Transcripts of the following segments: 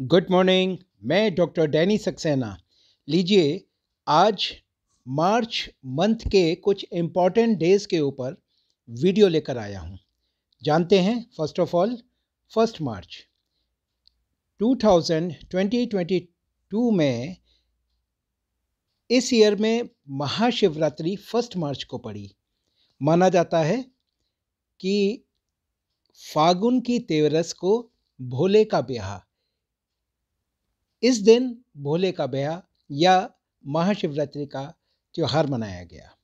good morning मैं doctor Danny Saxena लीजिए आज मार्च मंथ के कुछ इम्पॉर्टेंट डेज़ के ऊपर वीडियो लेकर आया हूँ जानते हैं first of all first March 2022 में इस ईयर में महाशिवरात्रि फर्स्ट मार्च को पड़ी माना जाता है कि फागुन की तेवरस को भोले का ब्याह इस दिन भोले का ब्याह या महाशिवरात्रि का त्यौहार मनाया गया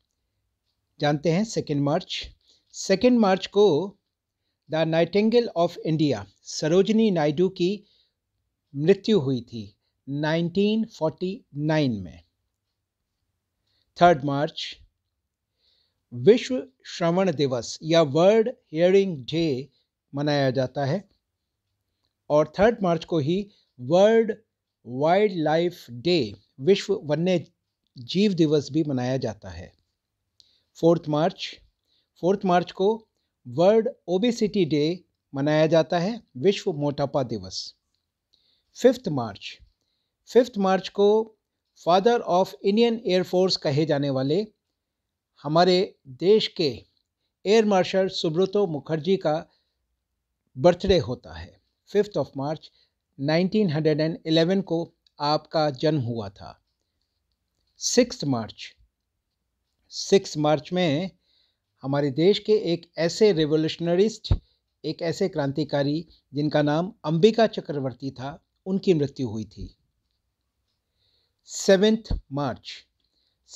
जानते हैं सेकेंड मार्च सेकेंड मार्च को the nightingale of India Sarojini Naidu की मृत्यु हुई थी 1949 में थर्ड मार्च विश्व श्रवण दिवस या वर्ल्ड हियरिंग डे मनाया जाता है और थर्ड मार्च को ही वर्ल्ड वाइल्ड लाइफ डे विश्व वन्य जीव दिवस भी मनाया जाता है फोर्थ मार्च फोर्थ मार्च को वर्ल्ड ओबेसिटी डे मनाया जाता है विश्व मोटापा दिवस फिफ्थ मार्च फिफ्थ मार्च को फादर ऑफ इंडियन एयरफोर्स कहे जाने वाले हमारे देश के एयर मार्शल सुब्रतो मुखर्जी का बर्थडे होता है फिफ्थ ऑफ मार्च 1911 को आपका जन्म हुआ था सिक्स मार्च सिक्स मार्च में हमारे देश के एक ऐसे रिवोल्यूशनरिस्ट एक ऐसे क्रांतिकारी जिनका नाम अंबिका चक्रवर्ती था उनकी मृत्यु हुई थी सेवेंथ मार्च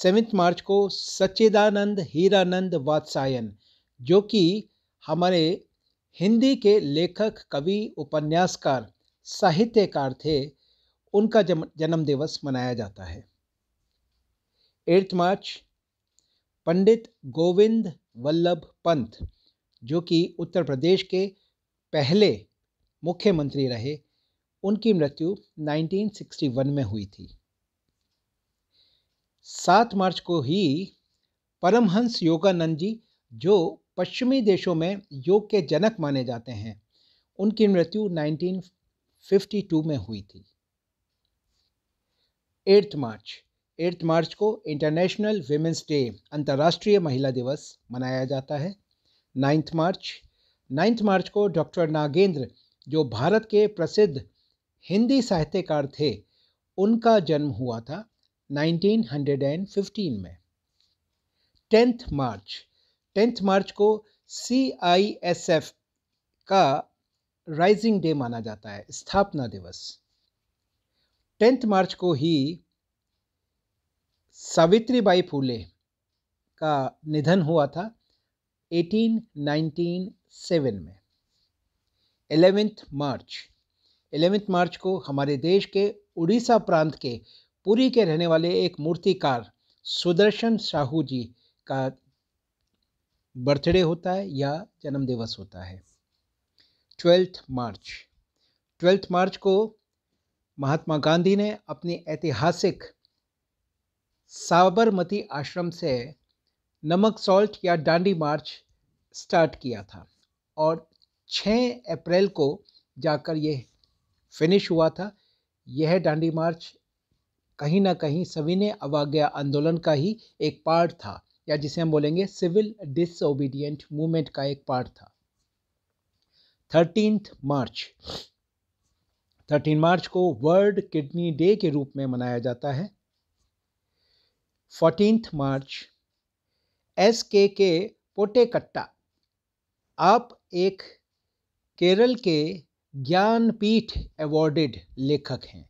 सेवेंथ मार्च को सच्चिदानंद हीरानंद वात्सायन जो कि हमारे हिंदी के लेखक कवि उपन्यासकार साहित्यकार थे उनका जन्म दिवस मनाया जाता है एट्थ मार्च पंडित गोविंद वल्लभ पंत जो कि उत्तर प्रदेश के पहले मुख्यमंत्री रहे उनकी मृत्यु 1961 में हुई थी सात मार्च को ही परमहंस योगानंद जी जो पश्चिमी देशों में योग के जनक माने जाते हैं उनकी मृत्यु 1952 में हुई थी एट्थ मार्च एट्थ मार्च को इंटरनेशनल वेमेंस डे अंतर्राष्ट्रीय महिला दिवस मनाया जाता है नाइन्थ मार्च नाइन्थ मार्च को डॉक्टर नागेंद्र जो भारत के प्रसिद्ध हिंदी साहित्यकार थे उनका जन्म हुआ था 1915 में टेंथ मार्च टेंथ मार्च को सी का राइजिंग डे माना जाता है स्थापना दिवस टेंथ मार्च को ही सावित्रीबाई फूले का निधन हुआ था 1897 में एलेवेंथ मार्च एलेवेंथ मार्च को हमारे देश के उड़ीसा प्रांत के पुरी के रहने वाले एक मूर्तिकार सुदर्शन साहू जी का बर्थडे होता है या जन्मदिवस होता है ट्वेल्थ मार्च ट्वेल्थ मार्च को महात्मा गांधी ने अपनी ऐतिहासिक साबरमती आश्रम से नमक सॉल्ट या डांडी मार्च स्टार्ट किया था और 6 अप्रैल को जाकर यह फिनिश हुआ था यह डांडी मार्च कहीं ना कहीं सविनय अवाज्ञा आंदोलन का ही एक पार्ट था या जिसे हम बोलेंगे सिविल डिसोबीडियंट मूवमेंट का एक पार्ट था थर्टीन मार्च थर्टीन मार्च को वर्ल्ड किडनी डे के रूप में मनाया जाता है फोर्टीनथ मार्च एस के के पोटेकट्टा आप एक केरल के ज्ञानपीठ अवॉर्डेड लेखक हैं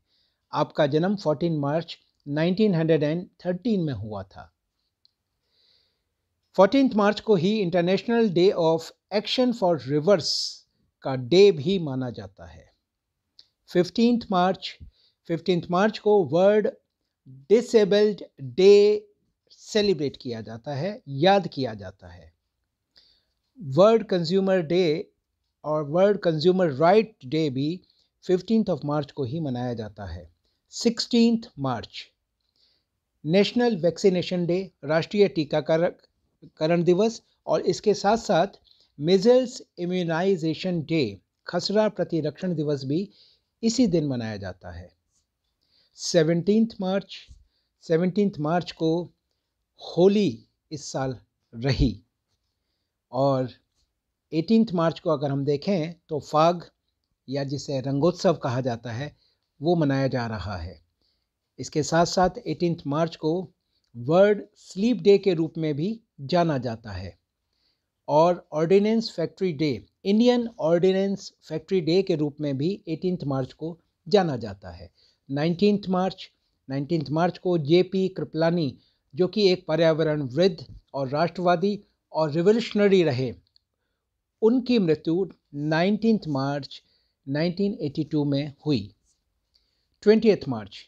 आपका जन्म 14 मार्च 1913 में हुआ था 14 मार्च को ही international day of action for rivers का डे भी माना जाता है फिफ्टींथ मार्च फिफ्टींथ मार्च को वर्ल्ड डिसेबल्ड डे सेलिब्रेट किया जाता है याद किया जाता है वर्ल्ड कंज्यूमर डे और वर्ल्ड कंज्यूमर राइट डे भी फिफ्टींथ ऑफ मार्च को ही मनाया जाता है sixteenth March national vaccination day राष्ट्रीय टीकाकरण दिवस और इसके साथ साथ मिजल्स इम्यूनाइजेशन डे खसरा प्रतिरक्षण दिवस भी इसी दिन मनाया जाता है सेवनटीन मार्च सेवनटीन मार्च को होली इस साल रही और एटीन मार्च को अगर हम देखें तो फाग या जिसे रंगोत्सव कहा जाता है वो मनाया जा रहा है इसके साथ साथ एटीन मार्च को वर्ल्ड स्लीप डे के रूप में भी जाना जाता है और ordnance factory day Indian ordnance factory day के रूप में भी एटीनथ मार्च को जाना जाता है नाइनटीन मार्च नाइनटीन मार्च को जे पी कृपलानी जो कि एक पर्यावरण वृद्ध और राष्ट्रवादी और रिवोल्यूशनरी रहे उनकी मृत्यु नाइनटीन मार्च 1982 में हुई ट्वेंटी मार्च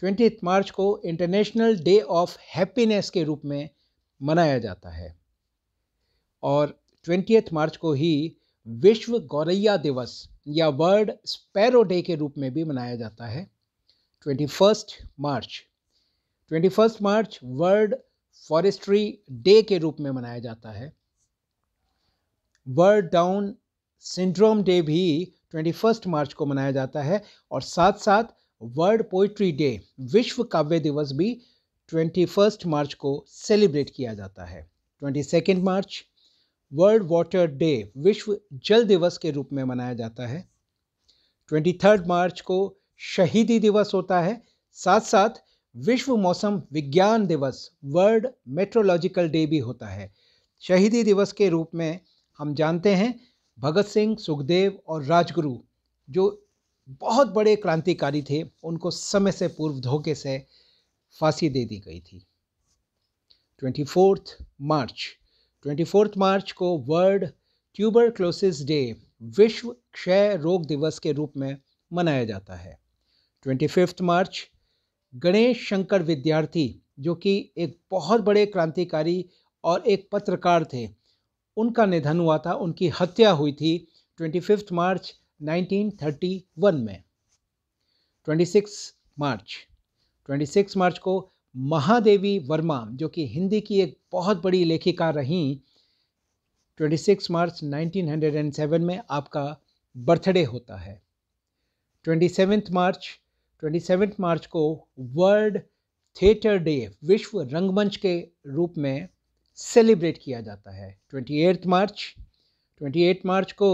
ट्वेंटी मार्च को इंटरनेशनल डे ऑफ हैप्पीनेस के रूप में मनाया जाता है और ट्वेंटी मार्च को ही विश्व गौरैया दिवस या वर्ल्ड स्पैरो डे के रूप में भी मनाया जाता है twenty first March twenty first March world forestry day के रूप में मनाया जाता है वर्ल्ड डाउन सिंड्रोम डे भी ट्वेंटी फर्स्ट मार्च को मनाया जाता है और साथ साथ वर्ल्ड पोइट्री डे विश्व काव्य दिवस भी ट्वेंटी फर्स्ट मार्च को सेलिब्रेट किया जाता है twenty second March world water day विश्व जल दिवस के रूप में मनाया जाता है 23 मार्च को शहीदी दिवस होता है साथ साथ विश्व मौसम विज्ञान दिवस वर्ल्ड मेट्रोलॉजिकल डे भी होता है शहीदी दिवस के रूप में हम जानते हैं भगत सिंह सुखदेव और राजगुरु जो बहुत बड़े क्रांतिकारी थे उनको समय से पूर्व धोखे से फांसी दे दी गई थी ट्वेंटी फोर्थ मार्च 24 मार्च को वर्ल्ड ट्यूबर क्लोसिस डे विश्व क्षय रोग दिवस के रूप में मनाया जाता है 25 मार्च गणेश शंकर विद्यार्थी जो कि एक बहुत बड़े क्रांतिकारी और एक पत्रकार थे उनका निधन हुआ था उनकी हत्या हुई थी 25 मार्च 1931 में 26 मार्च 26 मार्च को महादेवी वर्मा जो कि हिंदी की एक बहुत बड़ी लेखिका रहीं 26 मार्च 1907 में आपका बर्थडे होता है 27 मार्च 27 मार्च को वर्ल्ड थिएटर डे विश्व रंगमंच के रूप में सेलिब्रेट किया जाता है 28 मार्च 28 मार्च को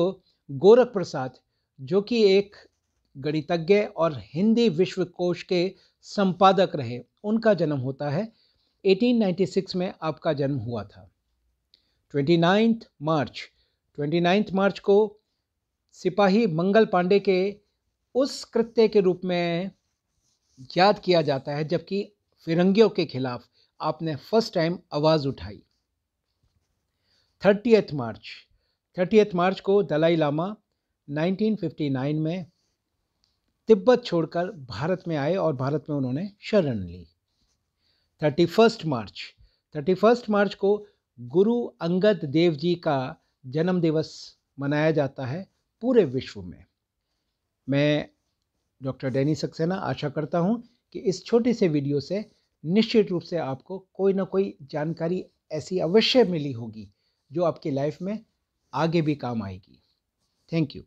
गोरख प्रसाद जो कि एक गणितज्ञ और हिंदी विश्वकोश के संपादक रहे उनका जन्म होता है 1896 में आपका जन्म हुआ था 29 मार्च 29 मार्च को सिपाही मंगल पांडे के उस कृत्य के रूप में याद किया जाता है जबकि फिरंगियों के खिलाफ आपने फर्स्ट टाइम आवाज़ उठाई थर्टियथ मार्च थर्टीएथ मार्च को दलाई लामा 1959 में तिब्बत छोड़कर भारत में आए और भारत में उन्होंने शरण ली thirty first March thirty first March को गुरु अंगद देव जी का जन्म दिवस मनाया जाता है पूरे विश्व में मैं डॉक्टर डैनी सक्सेना आशा करता हूँ कि इस छोटे से वीडियो से निश्चित रूप से आपको कोई ना कोई जानकारी ऐसी अवश्य मिली होगी जो आपकी लाइफ में आगे भी काम आएगी थैंक यू